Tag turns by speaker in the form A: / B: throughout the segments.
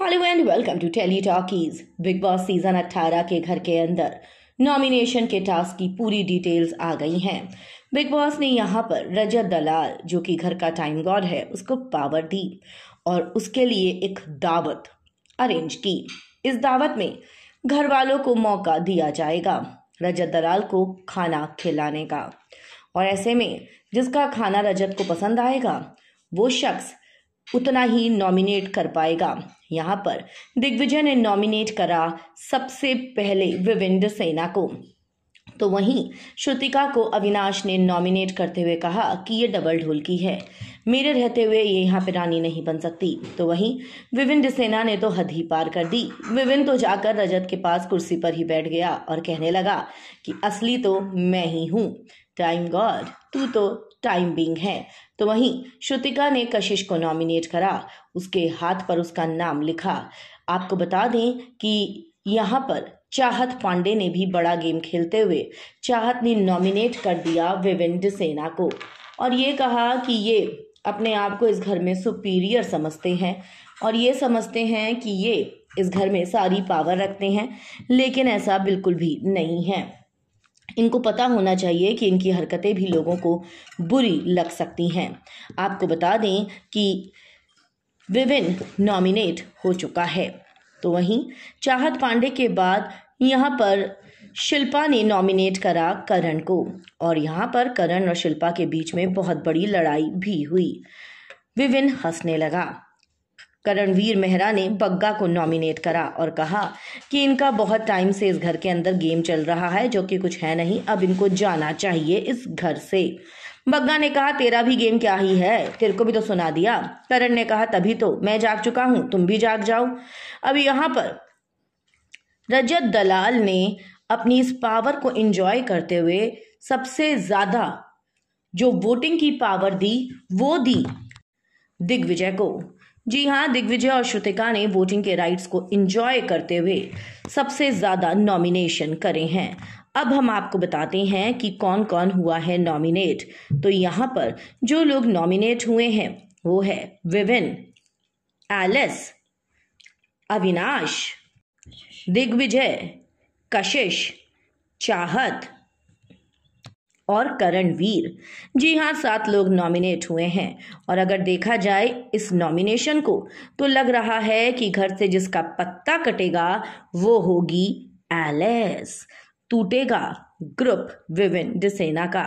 A: hello and welcome to tele talkies Bigg Boss season 18 के घर के अंदर नॉमिनेशन के टास्क की पूरी डिटेल्स आ गई हैं बिग बॉस ने यहाँ पर रजत दलाल जो कि घर का टाइम गॉड है उसको पावर दी और उसके लिए एक दावत अरेंज की इस दावत में घर वालों को मौका दिया जाएगा रजत दलाल को खाना खिलाने का और ऐसे में जिसका खाना रजत को पसंद आएगा वो शख्स उतना ही नॉमिनेट कर पाएगा यहाँ पर दिग्विजय ने नॉमिनेट करा सबसे पहले विविंद सेना को तो वहीं श्रुतिका को अविनाश ने नॉमिनेट करते हुए कहा कि ये डबल ढोलकी है मेरे रहते हुए ये यहाँ पे रानी नहीं बन सकती तो वहीं विविन सेना ने तो हद ही पार कर दी विविन तो जाकर रजत के पास कुर्सी पर ही बैठ गया और कहने लगा कि असली तो मैं ही हूँ टाइम गॉड तू तो टाइम बिंग है तो वहीं श्रुतिका ने कशिश को नॉमिनेट करा उसके हाथ पर उसका नाम लिखा आपको बता दें कि यहाँ पर चाहत पांडे ने भी बड़ा गेम खेलते हुए चाहत ने नॉमिनेट कर दिया विविंद सेना को और ये कहा कि ये अपने आप को इस घर में सुपीरियर समझते हैं और ये समझते हैं कि ये इस घर में सारी पावर रखते हैं लेकिन ऐसा बिल्कुल भी नहीं है इनको पता होना चाहिए कि इनकी हरकतें भी लोगों को बुरी लग सकती हैं आपको बता दें कि विविन नॉमिनेट हो चुका है तो वहीं चाहत पांडे के बाद यहाँ पर शिल्पा ने नॉमिनेट करा करण को और यहाँ पर करण और शिल्पा के बीच में बहुत बड़ी लड़ाई भी हुई विविन हंसने लगा करणवीर मेहरा ने बग्गा को नॉमिनेट करा और कहा कि इनका बहुत टाइम से इस घर के अंदर गेम चल रहा है जो कि कुछ है नहीं अब इनको जाना चाहिए इस घर से बग्गा ने कहा तेरा भी गेम क्या ही है तेरे को भी तो सुना दिया करण ने कहा तभी तो मैं जाग चुका हूं तुम भी जाग जाओ अब यहाँ पर रजत दलाल ने अपनी इस पावर को एंजॉय करते हुए सबसे ज्यादा जो वोटिंग की पावर दी वो दी दिग्विजय को जी हाँ दिग्विजय और श्रुतिका ने वोटिंग के राइट्स को इंजॉय करते हुए सबसे ज़्यादा नॉमिनेशन करे हैं अब हम आपको बताते हैं कि कौन कौन हुआ है नॉमिनेट तो यहाँ पर जो लोग नॉमिनेट हुए हैं वो है विविन एलिस अविनाश दिग्विजय कशिश चाहत और करण वीर जी हाँ सात लोग नॉमिनेट हुए हैं और अगर देखा जाए इस नॉमिनेशन को तो लग रहा है कि घर से जिसका पत्ता कटेगा वो होगी एलेस टूटेगा ग्रुप विविन डिसेना का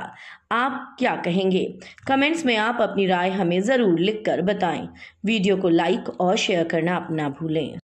A: आप क्या कहेंगे कमेंट्स में आप अपनी राय हमें ज़रूर लिखकर बताएं वीडियो को लाइक और शेयर करना अपना भूलें